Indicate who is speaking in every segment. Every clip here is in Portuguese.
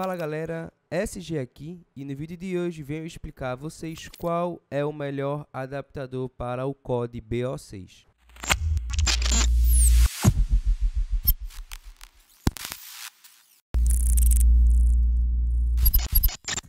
Speaker 1: Fala galera, SG aqui e no vídeo de hoje venho explicar a vocês qual é o melhor adaptador para o COD BO6.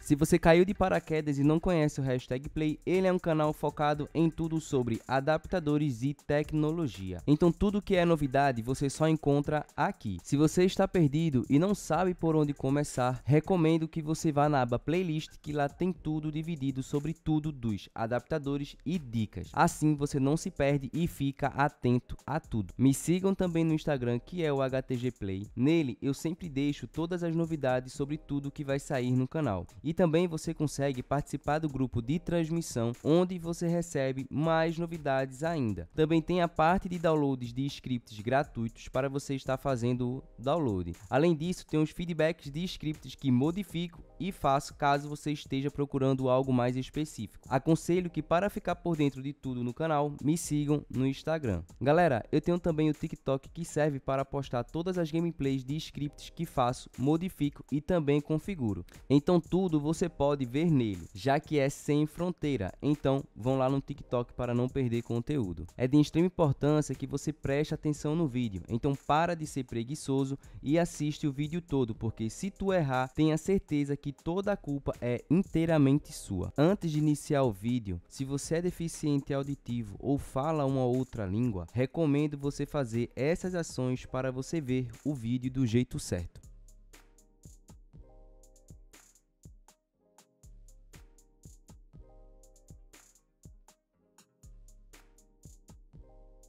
Speaker 1: Se você caiu de paraquedas e não conhece o Hashtag Play, ele é um canal focado em tudo sobre adaptadores e tecnologia. Então tudo que é novidade você só encontra aqui. Se você está perdido e não sabe por onde começar, recomendo que você vá na aba Playlist que lá tem tudo dividido sobre tudo dos adaptadores e dicas. Assim você não se perde e fica atento a tudo. Me sigam também no Instagram que é o HTG Play. Nele eu sempre deixo todas as novidades sobre tudo que vai sair no canal. E também você consegue participar do grupo de transmissão, onde você recebe mais novidades ainda. Também tem a parte de downloads de scripts gratuitos para você estar fazendo o download. Além disso, tem os feedbacks de scripts que modifico e faço caso você esteja procurando algo mais específico. Aconselho que para ficar por dentro de tudo no canal, me sigam no Instagram. Galera, eu tenho também o TikTok que serve para postar todas as gameplays de scripts que faço, modifico e também configuro. Então tudo você pode ver nele, já que é sem fronteira. Então, vão lá no TikTok para não perder conteúdo. É de extrema importância que você preste atenção no vídeo. Então, para de ser preguiçoso e assiste o vídeo todo, porque se tu errar, tenha certeza que toda a culpa é inteiramente sua. Antes de iniciar o vídeo, se você é deficiente auditivo ou fala uma outra língua, recomendo você fazer essas ações para você ver o vídeo do jeito certo.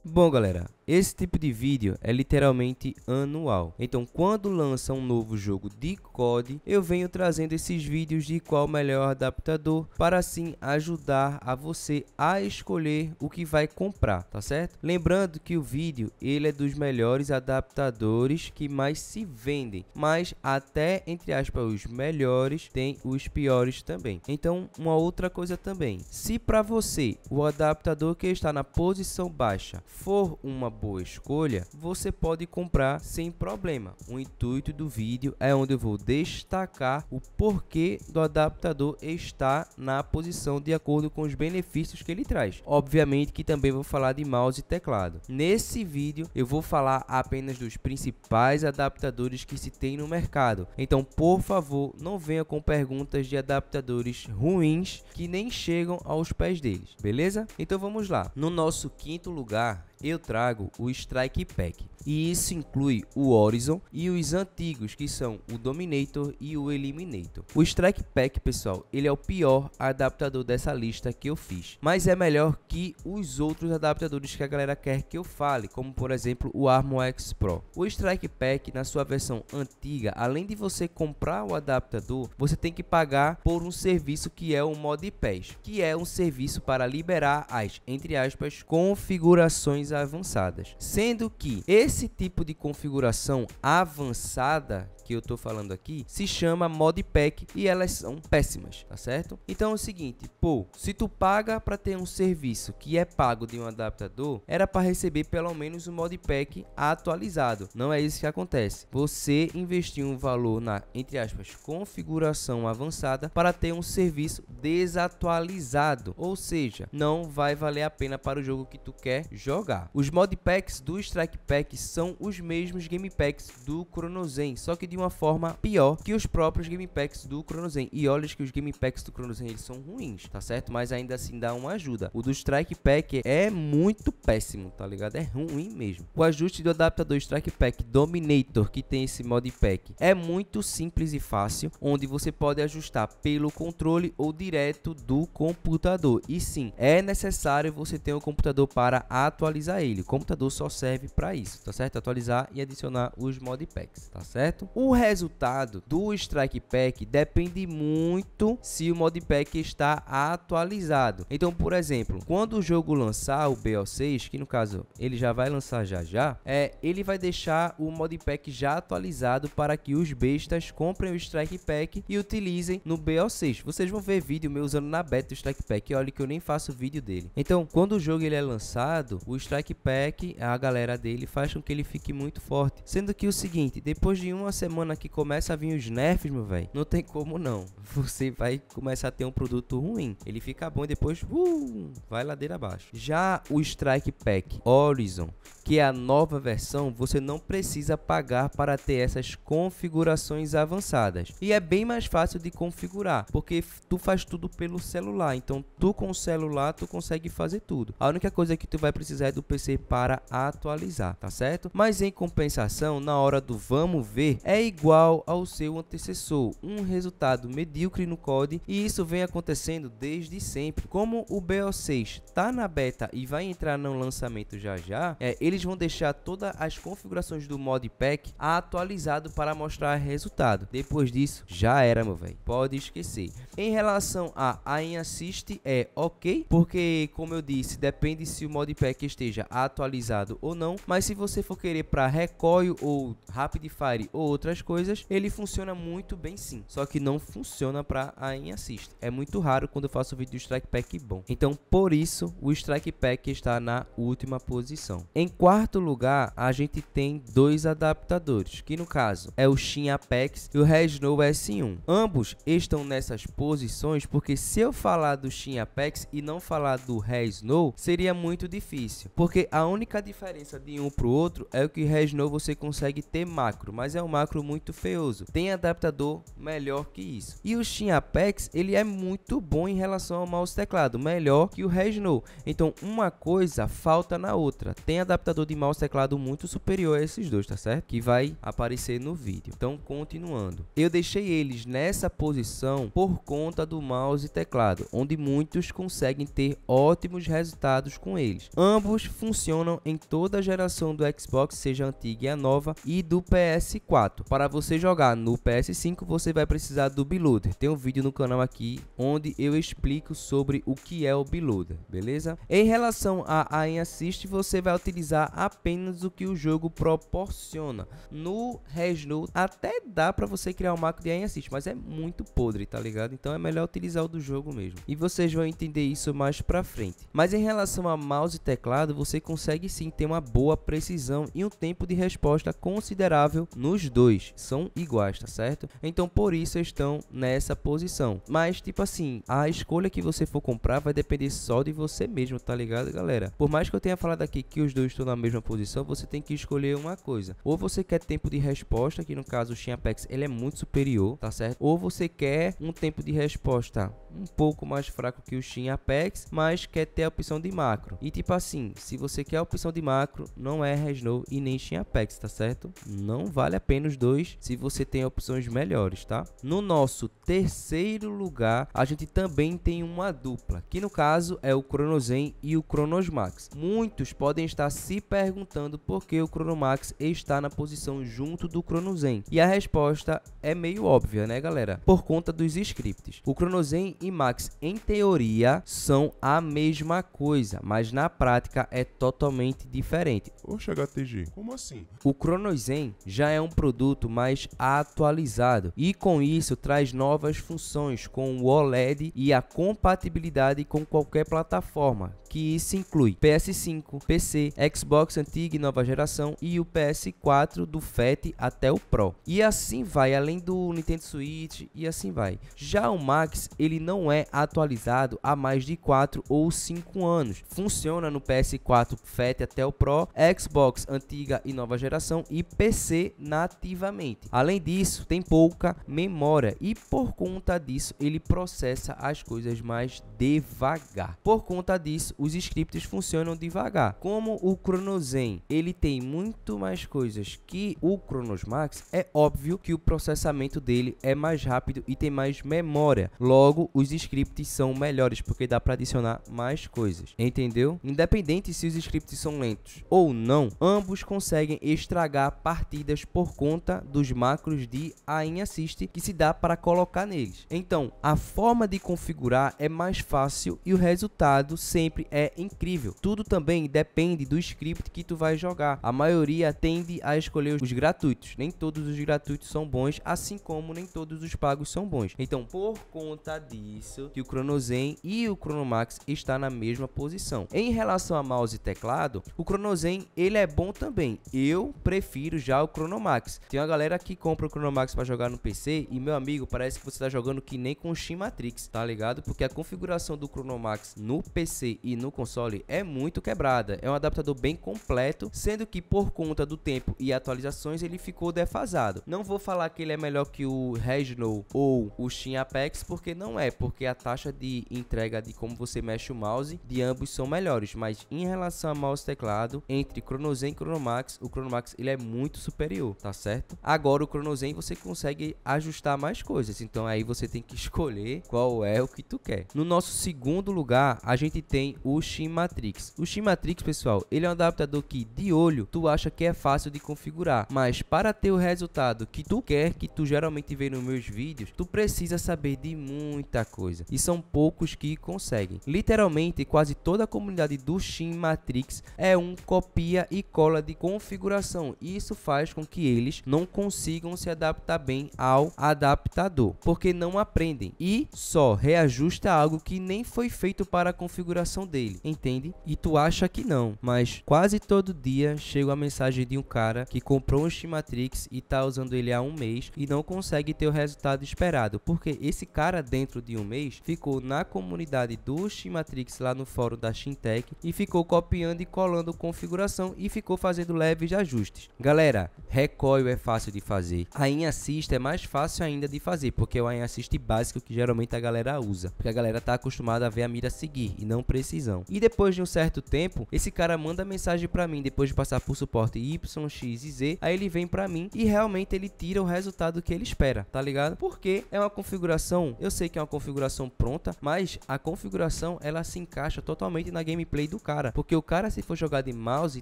Speaker 1: Bom galera, esse tipo de vídeo é literalmente anual, então quando lança um novo jogo de COD, eu venho trazendo esses vídeos de qual melhor adaptador, para assim ajudar a você a escolher o que vai comprar, tá certo? Lembrando que o vídeo, ele é dos melhores adaptadores que mais se vendem, mas até entre aspas os melhores, tem os piores também. Então uma outra coisa também, se para você o adaptador que está na posição baixa for uma boa escolha, você pode comprar sem problema. O intuito do vídeo é onde eu vou destacar o porquê do adaptador estar na posição de acordo com os benefícios que ele traz. Obviamente que também vou falar de mouse e teclado. Nesse vídeo eu vou falar apenas dos principais adaptadores que se tem no mercado. Então, por favor, não venha com perguntas de adaptadores ruins que nem chegam aos pés deles, beleza? Então vamos lá. No nosso quinto lugar, Gracias. eu trago o Strike Pack. E isso inclui o Horizon e os antigos que são o Dominator e o Eliminator. O Strike Pack, pessoal, ele é o pior adaptador dessa lista que eu fiz, mas é melhor que os outros adaptadores que a galera quer que eu fale, como por exemplo o Armor X Pro. O Strike Pack na sua versão antiga, além de você comprar o adaptador, você tem que pagar por um serviço que é o Modpass, que é um serviço para liberar as entre aspas configurações avançadas, sendo que esse tipo de configuração avançada que eu tô falando aqui se chama modpack e elas são péssimas, tá certo? Então é o seguinte, pô, se tu paga para ter um serviço que é pago de um adaptador, era para receber pelo menos o um modpack atualizado. Não é isso que acontece. Você investiu um valor na, entre aspas, configuração avançada para ter um serviço desatualizado, ou seja, não vai valer a pena para o jogo que tu quer jogar. Os modpacks do Strike Pack são os mesmos game packs do Chrono Zen, só que de uma forma pior que os próprios Game Packs do Chrono E olha que os Game Packs do Chrono eles são ruins, tá certo? Mas ainda assim dá uma ajuda. O do Strike Pack é muito péssimo, tá ligado? É ruim mesmo. O ajuste do adaptador Strike Pack Dominator, que tem esse modpack, é muito simples e fácil, onde você pode ajustar pelo controle ou direto do computador. E sim, é necessário você ter o um computador para atualizar ele. O computador só serve para isso, tá certo? Atualizar e adicionar os modpacks, tá certo? O resultado do Strike Pack depende muito se o mod pack está atualizado. Então, por exemplo, quando o jogo lançar o BO6, que no caso ele já vai lançar já já, é, ele vai deixar o mod pack já atualizado para que os bestas comprem o Strike Pack e utilizem no BO6. Vocês vão ver vídeo meu usando na beta o Strike Pack, olha que eu nem faço vídeo dele. Então, quando o jogo ele é lançado, o Strike Pack, a galera dele faz com que ele fique muito forte. Sendo que o seguinte, depois de uma semana semana que começa a vir os nerfs, meu velho, não tem como não. Você vai começar a ter um produto ruim. Ele fica bom e depois uh, vai ladeira abaixo. Já o Strike Pack Horizon, que é a nova versão, você não precisa pagar para ter essas configurações avançadas. E é bem mais fácil de configurar, porque tu faz tudo pelo celular. Então, tu com o celular, tu consegue fazer tudo. A única coisa que tu vai precisar é do PC para atualizar, tá certo? Mas em compensação, na hora do vamos ver, é é igual ao seu antecessor, um resultado medíocre no code e isso vem acontecendo desde sempre. Como o BO6 está na beta e vai entrar no lançamento já já, é, eles vão deixar todas as configurações do modpack atualizado para mostrar resultado. Depois disso, já era, meu velho. Pode esquecer. Em relação a Aim Assist, é ok, porque como eu disse, depende se o modpack esteja atualizado ou não, mas se você for querer para recoil ou rapid fire ou outra outras coisas, ele funciona muito bem sim. Só que não funciona para a assist. É muito raro quando eu faço vídeo do Strike Pack bom. Então, por isso, o Strike Pack está na última posição. Em quarto lugar, a gente tem dois adaptadores, que no caso é o Shin Apex e o Resnow S1. Ambos estão nessas posições porque se eu falar do Shin Apex e não falar do Resnow, seria muito difícil. Porque a única diferença de um para o outro é o que Resnow você consegue ter macro, mas é um macro muito feioso. Tem adaptador melhor que isso. E o Shin Apex, ele é muito bom em relação ao mouse teclado, melhor que o Regno. Então, uma coisa falta na outra. Tem adaptador de mouse teclado muito superior a esses dois, tá certo? Que vai aparecer no vídeo. Então, continuando. Eu deixei eles nessa posição por conta do mouse e teclado, onde muitos conseguem ter ótimos resultados com eles. Ambos funcionam em toda a geração do Xbox, seja antiga e a nova, e do PS4. Para você jogar no PS5, você vai precisar do Beloader. Tem um vídeo no canal aqui onde eu explico sobre o que é o Beloader, beleza? Em relação a Aim Assist, você vai utilizar apenas o que o jogo proporciona. No Resnode até dá para você criar um macro de Aim Assist, mas é muito podre, tá ligado? Então é melhor utilizar o do jogo mesmo. E vocês vão entender isso mais pra frente. Mas em relação a mouse e teclado, você consegue sim ter uma boa precisão e um tempo de resposta considerável nos dois dois são iguais, tá certo? Então por isso estão nessa posição. Mas tipo assim, a escolha que você for comprar vai depender só de você mesmo, tá ligado, galera? Por mais que eu tenha falado aqui que os dois estão na mesma posição, você tem que escolher uma coisa. Ou você quer tempo de resposta, que no caso o Shin Apex ele é muito superior, tá certo? Ou você quer um tempo de resposta um pouco mais fraco que o Shin Apex, mas quer ter a opção de macro. E tipo assim, se você quer a opção de macro, não é Resnow e nem Shin Apex, tá certo? Não vale a pena os dois se você tem opções melhores, tá? No nosso terceiro lugar, a gente também tem uma dupla, que no caso é o Chronozen e o Chronosmax. Muitos podem estar se perguntando por que o Chronomax está na posição junto do Chronozen. E a resposta é meio óbvia, né, galera? Por conta dos scripts. O Chronozen e Max, em teoria, são a mesma coisa, mas na prática é totalmente diferente. Oxe, HTG, como assim? O Chronos Zen já é um produto mais atualizado e com isso traz novas funções com o OLED e a compatibilidade com qualquer plataforma, que isso inclui PS5, PC, Xbox antiga e nova geração e o PS4 do FAT até o Pro. E assim vai, além do Nintendo Switch e assim vai. Já o Max, ele não é atualizado há mais de 4 ou 5 anos. Funciona no PS4 FAT até o Pro, Xbox antiga e nova geração e PC nativamente. Além disso, tem pouca memória e por conta disso ele processa as coisas mais devagar. Por conta disso, os scripts funcionam devagar. Como o Chronozen, ele tem muito mais coisas que o Chronos Max, é óbvio que o processamento dele é mais rápido e tem mais memória. Logo, os scripts são melhores porque dá para adicionar mais coisas. Entendeu? Independente se os scripts são lentos ou não, ambos conseguem estragar partidas por conta dos macros de Ain Assist que se dá para colocar neles. Então, a forma de configurar é mais fácil e o resultado sempre é incrível. Tudo também depende do script que tu vai jogar. A maioria tende a escolher os gratuitos. Nem todos os gratuitos são bons, assim como nem todos os pagos são bons. Então, por conta disso, que o Chronozen e o Chronomax está na mesma posição. Em relação a mouse e teclado, o Chronozen ele é bom também. Eu prefiro já o Chronomax. Tem uma galera que compra o Chronomax para jogar no PC e meu amigo, parece que você está jogando que nem com o Matrix, tá ligado? Porque a configuração do Chronomax no PC e no console é muito quebrada. É um adaptador bem completo, sendo que por conta do tempo e atualizações ele ficou defasado. Não vou falar que ele é melhor que o Regno ou o Shin Apex, porque não é, porque a taxa de entrega de como você mexe o mouse de ambos são melhores, mas em relação ao mouse teclado, entre Chrono Zen e Chrono Max, o Chrono Max ele é muito superior, tá certo? Agora o Chrono Zen você consegue ajustar mais coisas, então aí você tem que escolher qual é o que tu quer. No nosso segundo lugar, a gente tem o o Matrix. O Matrix, pessoal, ele é um adaptador que de olho tu acha que é fácil de configurar, mas para ter o resultado que tu quer, que tu geralmente vê nos meus vídeos, tu precisa saber de muita coisa e são poucos que conseguem. Literalmente, quase toda a comunidade do Matrix é um copia e cola de configuração e isso faz com que eles não consigam se adaptar bem ao adaptador, porque não aprendem e só reajusta algo que nem foi feito para a configuração dele dele, entende? E tu acha que não, mas quase todo dia chega a mensagem de um cara que comprou um Shimatrix e tá usando ele há um mês e não consegue ter o resultado esperado, porque esse cara dentro de um mês ficou na comunidade do Shimatrix lá no fórum da Shintech e ficou copiando e colando configuração e ficou fazendo leves ajustes. Galera, recoil é fácil de fazer. A assist é mais fácil ainda de fazer, porque é o in assist básico que geralmente a galera usa, porque a galera tá acostumada a ver a mira seguir e não precisa e depois de um certo tempo, esse cara manda mensagem para mim depois de passar por suporte Y, X e Z. Aí ele vem para mim e realmente ele tira o resultado que ele espera, tá ligado? Porque é uma configuração, eu sei que é uma configuração pronta, mas a configuração ela se encaixa totalmente na gameplay do cara, porque o cara se for jogar de mouse e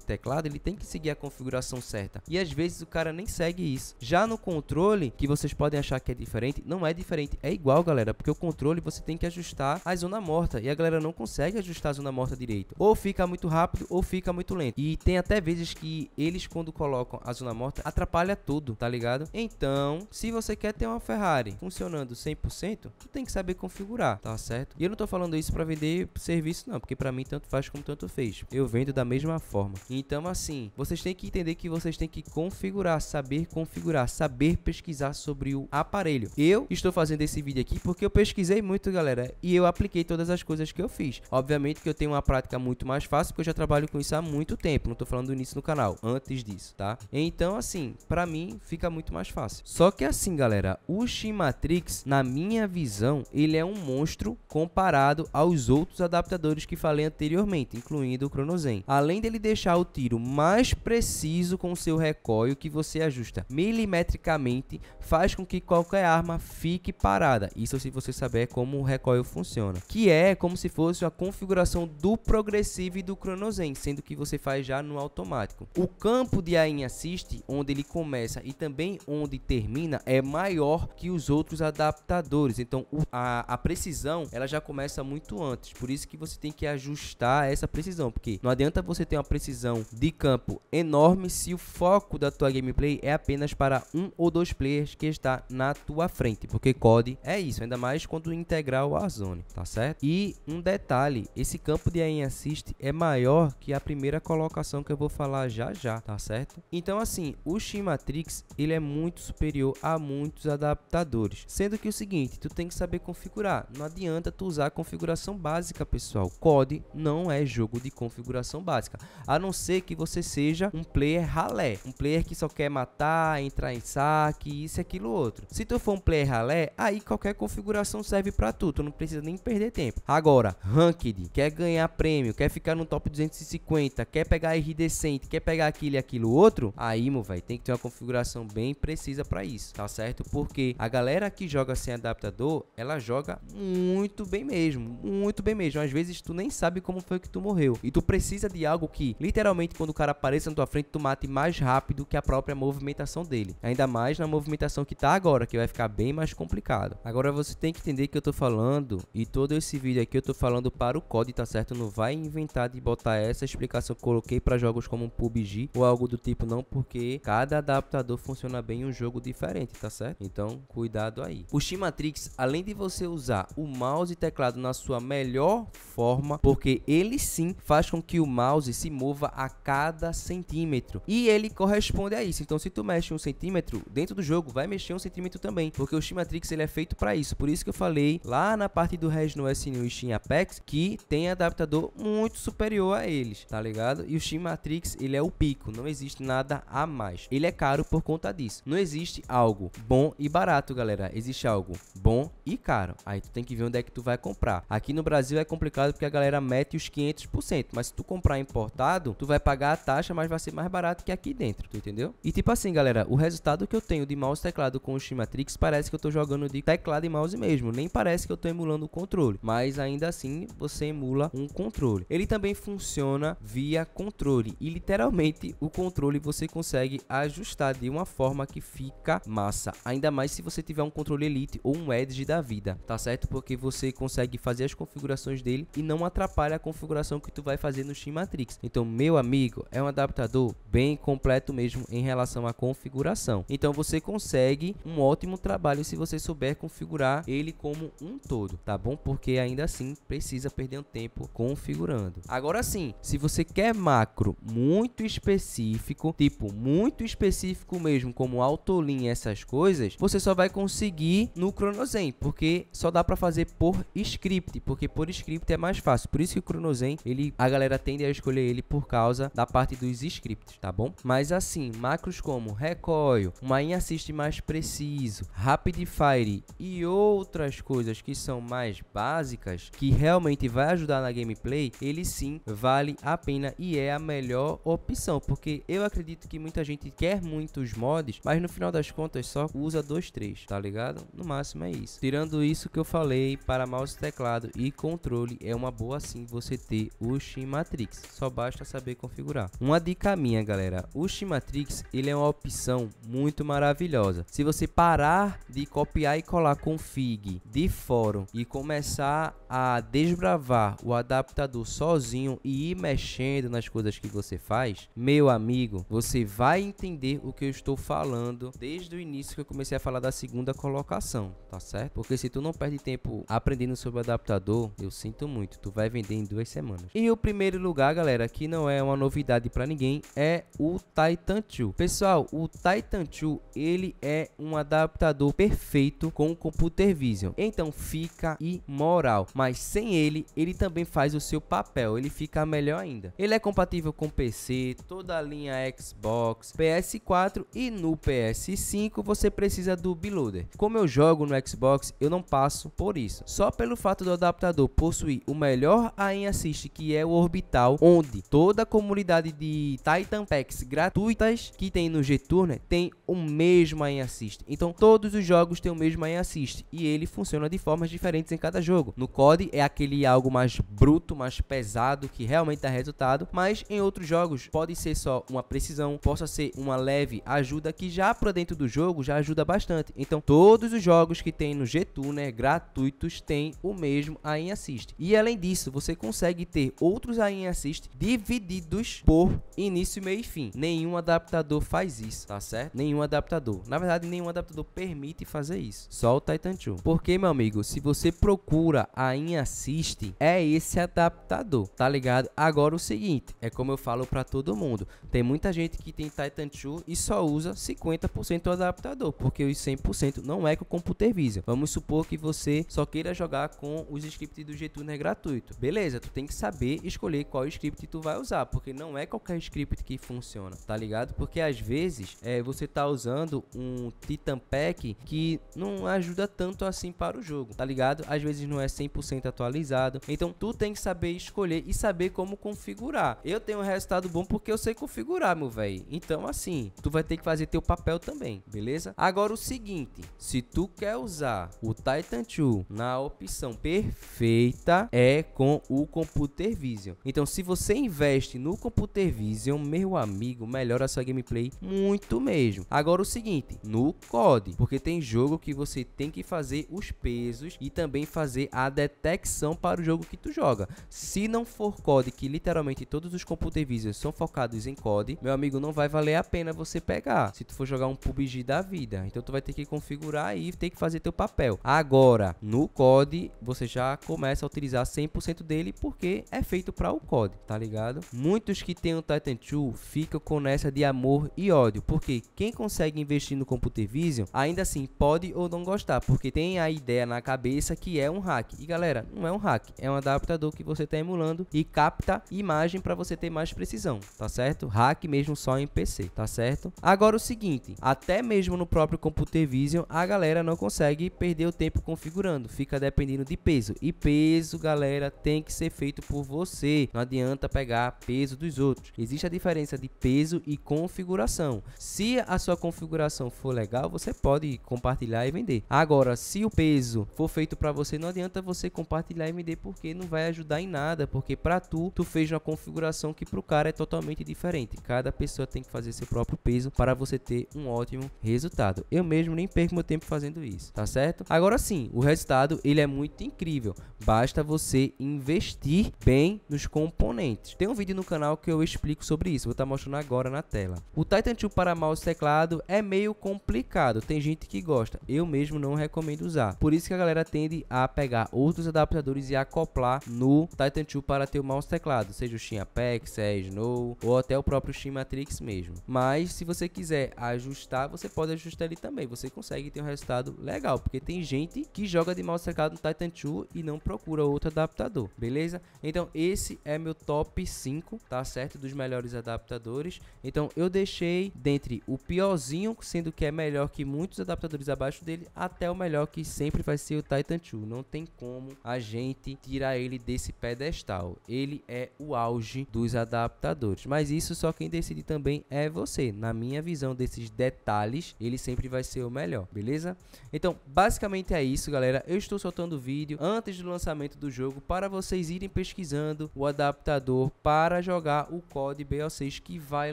Speaker 1: teclado, ele tem que seguir a configuração certa. E às vezes o cara nem segue isso. Já no controle, que vocês podem achar que é diferente, não é diferente, é igual, galera, porque o controle você tem que ajustar a zona morta e a galera não consegue ajustar zona morta direito. Ou fica muito rápido ou fica muito lento. E tem até vezes que eles, quando colocam a zona morta, atrapalha tudo, tá ligado? Então, se você quer ter uma Ferrari funcionando 100%, tu tem que saber configurar, tá certo? E eu não tô falando isso para vender serviço não, porque para mim tanto faz como tanto fez. Eu vendo da mesma forma. Então, assim, vocês têm que entender que vocês têm que configurar, saber configurar, saber pesquisar sobre o aparelho. Eu estou fazendo esse vídeo aqui porque eu pesquisei muito, galera, e eu apliquei todas as coisas que eu fiz. Obviamente que eu tenho uma prática muito mais fácil, porque eu já trabalho com isso há muito tempo. Não tô falando nisso no canal, antes disso, tá? Então, assim, para mim fica muito mais fácil. Só que assim, galera, o Shimatrix, na minha visão, ele é um monstro comparado aos outros adaptadores que falei anteriormente, incluindo o Chronozen. Além dele deixar o tiro mais preciso com o seu recoil que você ajusta milimetricamente, faz com que qualquer arma fique parada. Isso se você saber como o recoil funciona, que é como se fosse a configuração do progressivo e do cronozen, sendo que você faz já no automático. O campo de AIM Assist, onde ele começa e também onde termina, é maior que os outros adaptadores. Então a, a precisão ela já começa muito antes. Por isso que você tem que ajustar essa precisão, porque não adianta você ter uma precisão de campo enorme se o foco da tua gameplay é apenas para um ou dois players que está na tua frente, porque COD é isso, ainda mais quando integrar o Warzone, tá certo? E um detalhe, esse campo de aim assist é maior que a primeira colocação que eu vou falar já já, tá certo? Então assim, o Shimatrix, ele é muito superior a muitos adaptadores. Sendo que o seguinte, tu tem que saber configurar. Não adianta tu usar a configuração básica, pessoal. COD não é jogo de configuração básica. A não ser que você seja um player ralé, um player que só quer matar, entrar em saque, isso e aquilo outro. Se tu for um player ralé, aí qualquer configuração serve para tu, tu não precisa nem perder tempo. Agora, ranked, que é quer ganhar prêmio, quer ficar no top 250, quer pegar R decente, quer pegar aquilo e aquilo outro, aí, meu velho, tem que ter uma configuração bem precisa para isso, tá certo? Porque a galera que joga sem adaptador, ela joga muito bem mesmo, muito bem mesmo. Às vezes tu nem sabe como foi que tu morreu e tu precisa de algo que, literalmente, quando o cara apareça na tua frente, tu mate mais rápido que a própria movimentação dele. Ainda mais na movimentação que tá agora, que vai ficar bem mais complicado. Agora você tem que entender que eu tô falando e todo esse vídeo aqui eu tô falando para o código tá certo? Não vai inventar de botar essa explicação que eu coloquei para jogos como PUBG ou algo do tipo não, porque cada adaptador funciona bem em um jogo diferente, tá certo? Então, cuidado aí. O Shimatrix, além de você usar o mouse e teclado na sua melhor forma, porque ele sim faz com que o mouse se mova a cada centímetro. E ele corresponde a isso. Então, se tu mexe um centímetro dentro do jogo, vai mexer um centímetro também, porque o Shimatrix ele é feito para isso. Por isso que eu falei lá na parte do Regno no New e Steam Apex que tem adaptador muito superior a eles, tá ligado? E o Steam Matrix, ele é o pico, não existe nada a mais. Ele é caro por conta disso. Não existe algo bom e barato, galera. Existe algo bom e caro. Aí tu tem que ver onde é que tu vai comprar. Aqui no Brasil é complicado porque a galera mete os 500%, mas se tu comprar importado, tu vai pagar a taxa, mas vai ser mais barato que aqui dentro, tu entendeu? E tipo assim, galera, o resultado que eu tenho de mouse teclado com o Steam Matrix parece que eu tô jogando de teclado e mouse mesmo, nem parece que eu tô emulando o controle, mas ainda assim você emula um controle. Ele também funciona via controle e literalmente o controle você consegue ajustar de uma forma que fica massa, ainda mais se você tiver um controle Elite ou um Edge da vida, tá certo? Porque você consegue fazer as configurações dele e não atrapalha a configuração que tu vai fazer no Steam Matrix. Então, meu amigo, é um adaptador bem completo mesmo em relação à configuração. Então, você consegue um ótimo trabalho se você souber configurar ele como um todo, tá bom? Porque ainda assim precisa perder um tempo tempo configurando. Agora sim, se você quer macro muito específico, tipo muito específico mesmo, como autolin essas coisas, você só vai conseguir no Chronozen, porque só dá para fazer por script, porque por script é mais fácil. Por isso que o Chronozen, ele, a galera tende a escolher ele por causa da parte dos scripts, tá bom? Mas assim, macros como recoil, uma in assist mais preciso, rapid fire e outras coisas que são mais básicas, que realmente vai ajudar ajudar na gameplay, ele sim vale a pena e é a melhor opção, porque eu acredito que muita gente quer muitos mods, mas no final das contas só usa dois, três, tá ligado? No máximo é isso. Tirando isso que eu falei, para mouse, teclado e controle é uma boa sim você ter o Matrix só basta saber configurar. Uma dica minha, galera, o Matrix ele é uma opção muito maravilhosa. Se você parar de copiar e colar config de fórum e começar a desbravar o adaptador sozinho e ir mexendo nas coisas que você faz, meu amigo, você vai entender o que eu estou falando desde o início que eu comecei a falar da segunda colocação, tá certo? Porque se tu não perde tempo aprendendo sobre o adaptador, eu sinto muito, tu vai vender em duas semanas. E o primeiro lugar, galera, que não é uma novidade para ninguém, é o Titan 2. Pessoal, o Titan 2, ele é um adaptador perfeito com o Computer Vision. Então fica imoral, mas sem ele, ele também também faz o seu papel, ele fica melhor ainda. Ele é compatível com PC, toda a linha Xbox, PS4 e no PS5 você precisa do Beloader Como eu jogo no Xbox, eu não passo por isso. Só pelo fato do adaptador possuir o melhor aim assist, que é o orbital, onde toda a comunidade de Titan Packs gratuitas que tem no G-Turner tem o mesmo aim assist. Então todos os jogos têm o mesmo aim assist e ele funciona de formas diferentes em cada jogo. No COD é aquele algo mais bruto, mais pesado, que realmente dá resultado. Mas em outros jogos pode ser só uma precisão, possa ser uma leve ajuda que já para dentro do jogo já ajuda bastante. Então todos os jogos que tem no G-Tuner né, gratuitos tem o mesmo AIM Assist. E além disso, você consegue ter outros AIM Assist divididos por início, meio e fim. Nenhum adaptador faz isso, tá certo? Nenhum adaptador. Na verdade, nenhum adaptador permite fazer isso. Só o Titan 2. Porque, meu amigo, se você procura AIM Assist, é esse adaptador, tá ligado? Agora o seguinte, é como eu falo para todo mundo. Tem muita gente que tem Titan 2 e só usa 50% do adaptador, porque os 100% não é com o Computer Vision. Vamos supor que você só queira jogar com os scripts do GTuner gratuito. Beleza, tu tem que saber escolher qual script tu vai usar, porque não é qualquer script que funciona, tá ligado? Porque às vezes é, você tá usando um Titan Pack que não ajuda tanto assim para o jogo, tá ligado? Às vezes não é 100% atualizado. Então, tu tem que saber escolher e saber como configurar. Eu tenho um resultado bom porque eu sei configurar, meu velho. Então, assim, tu vai ter que fazer teu papel também, beleza? Agora, o seguinte, se tu quer usar o Titan 2 na opção perfeita, é com o Computer Vision. Então, se você investe no Computer Vision, meu amigo, melhora sua gameplay muito mesmo. Agora, o seguinte, no COD, porque tem jogo que você tem que fazer os pesos e também fazer a detecção para o jogo que tu tu joga. Se não for COD, que literalmente todos os computer visions são focados em COD, meu amigo, não vai valer a pena você pegar. Se tu for jogar um PUBG da vida, então tu vai ter que configurar e ter que fazer teu papel. Agora, no COD, você já começa a utilizar 100% dele porque é feito para o COD, tá ligado? Muitos que tem o Titan 2 ficam com essa de amor e ódio, porque quem consegue investir no computer vision, ainda assim pode ou não gostar, porque tem a ideia na cabeça que é um hack. E galera, não é um hack, é uma adaptador que você está emulando e capta imagem para você ter mais precisão, tá certo? Hack mesmo só em PC, tá certo? Agora o seguinte, até mesmo no próprio Computer Vision, a galera não consegue perder o tempo configurando, fica dependendo de peso. E peso, galera, tem que ser feito por você. Não adianta pegar peso dos outros. Existe a diferença de peso e configuração. Se a sua configuração for legal, você pode compartilhar e vender. Agora, se o peso for feito para você, não adianta você compartilhar e vender porque não vai ajudar em nada, porque para tu, tu fez uma configuração que pro cara é totalmente diferente. Cada pessoa tem que fazer seu próprio peso para você ter um ótimo resultado. Eu mesmo nem perco meu tempo fazendo isso, tá certo? Agora sim, o resultado ele é muito incrível. Basta você investir bem nos componentes. Tem um vídeo no canal que eu explico sobre isso, vou estar tá mostrando agora na tela. O Titan 2 para mouse teclado é meio complicado, tem gente que gosta. Eu mesmo não recomendo usar. Por isso que a galera tende a pegar outros adaptadores e acoplar lá no Titan 2 para ter o mouse teclado, seja o Steam Apex, é Snow ou até o próprio Steam Matrix mesmo. Mas se você quiser ajustar, você pode ajustar ele também, você consegue ter um resultado legal, porque tem gente que joga de mouse teclado no Titan 2 e não procura outro adaptador, beleza? Então esse é meu top 5, tá certo? Dos melhores adaptadores. Então eu deixei dentre o piorzinho, sendo que é melhor que muitos adaptadores abaixo dele, até o melhor que sempre vai ser o Titan 2. Não tem como a gente tirar ele desse pedestal. Ele é o auge dos adaptadores. Mas isso só quem decide também é você. Na minha visão desses detalhes, ele sempre vai ser o melhor, beleza? Então, basicamente é isso, galera. Eu estou soltando o vídeo antes do lançamento do jogo para vocês irem pesquisando o adaptador para jogar o COD BO6 que vai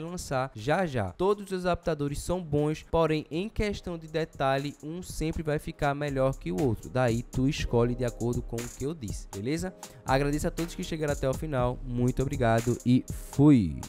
Speaker 1: lançar já já. Todos os adaptadores são bons, porém em questão de detalhe, um sempre vai ficar melhor que o outro. Daí tu escolhe de acordo com o que eu disse, beleza? Agradeço a todos que chegaram até o final. Muito obrigado e fui!